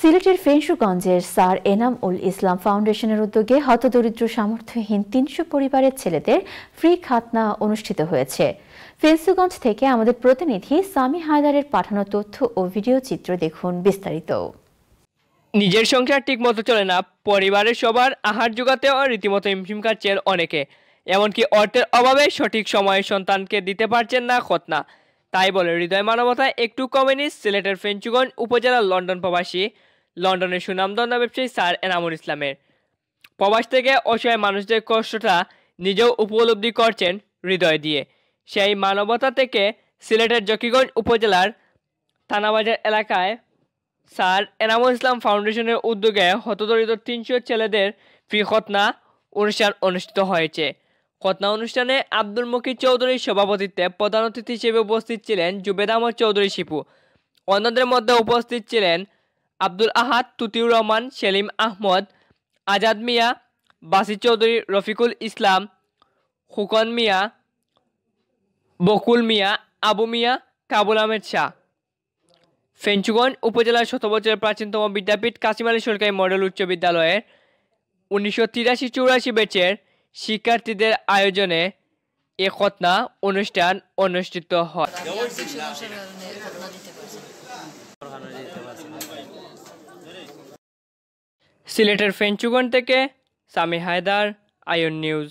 সিলেটের ফেনসুগঞ্জের স্যার এনাম উল ইসলাম ফাউন্ডেশনের উদ্যোগে হতদরিদ্র সামর্থ্যহীন তিনশো পরিবারের ছেলেদের ফ্রি খাতনা অনুষ্ঠিত হয়েছে ফেন্সুগঞ্জ থেকে আমাদের প্রতিনিধি সামি হায়দারের পাঠানো তথ্য ও ভিডিও চিত্র দেখুন বিস্তারিত নিজের সংসার ঠিকমতো চলে না পরিবারের সবার আহার যোগাতেও রীতিমতো হিমশিম খাচ্ছেন অনেকে এমনকি অর্থের অভাবে সঠিক সময়ে সন্তানকে দিতে পারছেন না খতনা তাই বলে হৃদয় মানবতা একটু কমেনি সিলেটের ফেঞ্চুগঞ্জ উপজেলার লন্ডন প্রবাসী লন্ডনের সুনামদন্ড ব্যবসায়ী স্যার এনামুল ইসলামের প্রবাস থেকে অসহায় মানুষদের কষ্টটা নিজেও উপলব্ধি করছেন হৃদয় দিয়ে সেই মানবতা থেকে সিলেটের জকিগঞ্জ উপজেলার থানাবাজার এলাকায় স্যার এনামুল ইসলাম ফাউন্ডেশনের উদ্যোগে হতদরিদ্র তিনশো ছেলেদের ফ্রি খতনা অনুষ্ঠান অনুষ্ঠিত হয়েছে খতনা অনুষ্ঠানে আব্দুল মুখী চৌধুরীর সভাপতিত্বে প্রধান অতিথি হিসেবে উপস্থিত ছিলেন জুবেদ আহমদ চৌধুরী শিপু অন্যদের মধ্যে উপস্থিত ছিলেন আব্দুল আহাদ তুতিউর রহমান সেলিম আহমদ আজাদ মিয়া বাসি চৌধুরী রফিকুল ইসলাম খুকন মিয়া বকুল মিয়া আবু মিয়া কাবুল আহমেদ শাহ ফেঞ্চুগঞ্জ উপজেলার শত বছরের প্রাচীনতম বিদ্যাপীঠ কাশিমালী সরকারি মডেল উচ্চ বিদ্যালয়ের উনিশশো তিরাশি চৌরাশি ব্যাচের শিক্ষার্থীদের আয়োজনে এ অনুষ্ঠান অনুষ্ঠিত হয় সিলেটের ফেঞ্চুগন থেকে সামি হায়দার আয়ন নিউজ